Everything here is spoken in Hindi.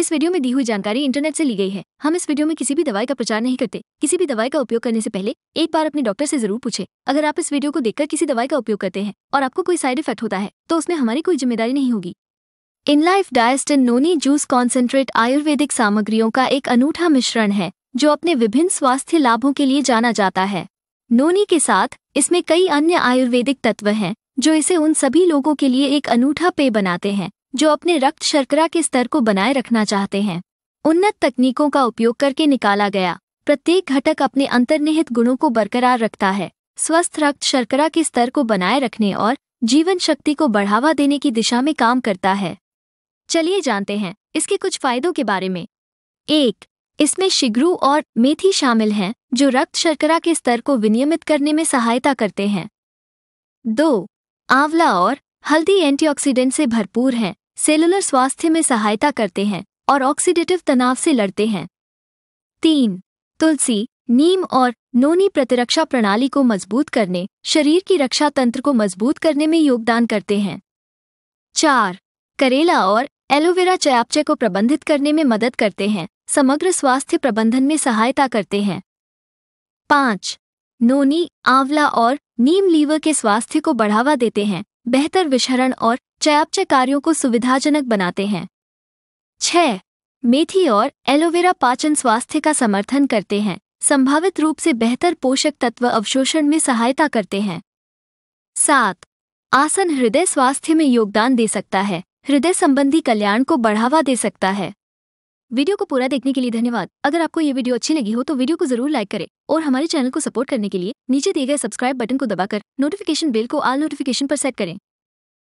इस वीडियो में दी हुई जानकारी इंटरनेट से ली गई है हम इस वीडियो में किसी भी दवाई का प्रचार नहीं करते किसी भी दवाई का उपयोग करने से पहले एक बार अपने डॉक्टर से जरूर पूछे अगर आप इस वीडियो को देखकर किसी दवाई का उपयोग करते हैं और आपको कोई साइड इफेक्ट होता है तो उसमें हमारी कोई जिम्मेदारी नहीं होगी इन लाइफ डायस्टन नोनी जूस कॉन्सेंट्रेट आयुर्वेदिक सामग्रियों का एक अनूठा मिश्रण है जो अपने विभिन्न स्वास्थ्य लाभों के लिए जाना जाता है नोनी के साथ इसमें कई अन्य आयुर्वेदिक तत्व हैं जो इसे उन सभी लोगों के लिए एक अनूठा पेय बनाते हैं जो अपने रक्त शर्करा के स्तर को बनाए रखना चाहते हैं उन्नत तकनीकों का उपयोग करके निकाला गया प्रत्येक घटक अपने अंतर्निहित गुणों को बरकरार रखता है स्वस्थ रक्त शर्करा के स्तर को बनाए रखने और जीवन शक्ति को बढ़ावा देने की दिशा में काम करता है चलिए जानते हैं इसके कुछ फायदों के बारे में एक इसमें शिगरू और मेथी शामिल हैं जो रक्त शर्करा के स्तर को विनियमित करने में सहायता करते हैं दो आंवला और हल्दी एंटीऑक्सीडेंट से भरपूर हैं सेलुलर स्वास्थ्य में सहायता करते हैं और ऑक्सीडेटिव तनाव से लड़ते हैं तीन तुलसी नीम और नोनी प्रतिरक्षा प्रणाली को मजबूत करने शरीर की रक्षा तंत्र को मजबूत करने में योगदान करते हैं चार करेला और एलोवेरा चयापचय को प्रबंधित करने में मदद करते हैं समग्र स्वास्थ्य प्रबंधन में सहायता करते हैं पाँच नोनी आंवला और नीम लीवर के स्वास्थ्य को बढ़ावा देते हैं बेहतर विशरण और चयापचय कार्यों को सुविधाजनक बनाते हैं छह मेथी और एलोवेरा पाचन स्वास्थ्य का समर्थन करते हैं संभावित रूप से बेहतर पोषक तत्व अवशोषण में सहायता करते हैं सात आसन हृदय स्वास्थ्य में योगदान दे सकता है हृदय संबंधी कल्याण को बढ़ावा दे सकता है वीडियो को पूरा देखने के लिए धन्यवाद अगर आपको ये वीडियो अच्छी लगी हो तो वीडियो को जरूर लाइक करें और हमारे चैनल को सपोर्ट करने के लिए नीचे दिए गए सब्सक्राइब बटन को दबाकर नोटिफिकेशन बेल को आल नोटिफिकेशन पर सेट करें